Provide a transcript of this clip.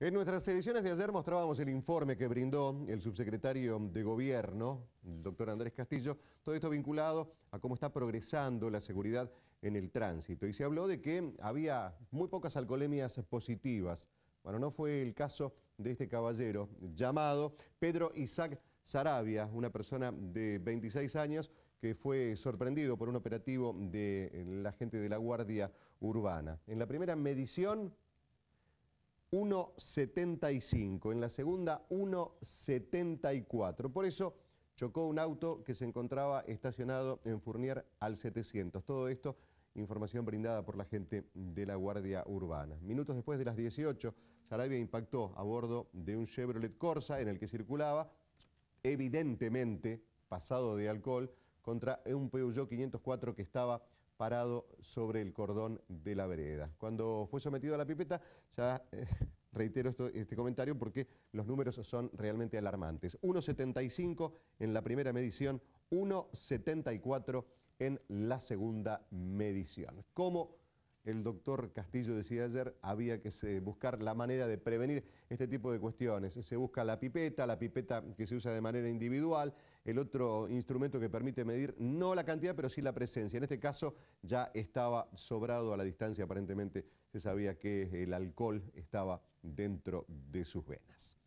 En nuestras ediciones de ayer mostrábamos el informe que brindó el subsecretario de Gobierno, el doctor Andrés Castillo, todo esto vinculado a cómo está progresando la seguridad en el tránsito. Y se habló de que había muy pocas alcoholemias positivas. Bueno, no fue el caso de este caballero llamado Pedro Isaac Sarabia, una persona de 26 años que fue sorprendido por un operativo de la gente de la Guardia Urbana. En la primera medición 1.75, en la segunda 1.74. Por eso chocó un auto que se encontraba estacionado en Fournier al 700. Todo esto, información brindada por la gente de la Guardia Urbana. Minutos después de las 18, Sarabia impactó a bordo de un Chevrolet Corsa en el que circulaba, evidentemente pasado de alcohol, contra un Peugeot 504 que estaba parado sobre el cordón de la vereda. Cuando fue sometido a la pipeta, ya eh, reitero este comentario porque los números son realmente alarmantes. 1,75 en la primera medición, 1,74 en la segunda medición el doctor Castillo decía ayer, había que eh, buscar la manera de prevenir este tipo de cuestiones. Se busca la pipeta, la pipeta que se usa de manera individual, el otro instrumento que permite medir no la cantidad, pero sí la presencia. En este caso ya estaba sobrado a la distancia, aparentemente se sabía que el alcohol estaba dentro de sus venas.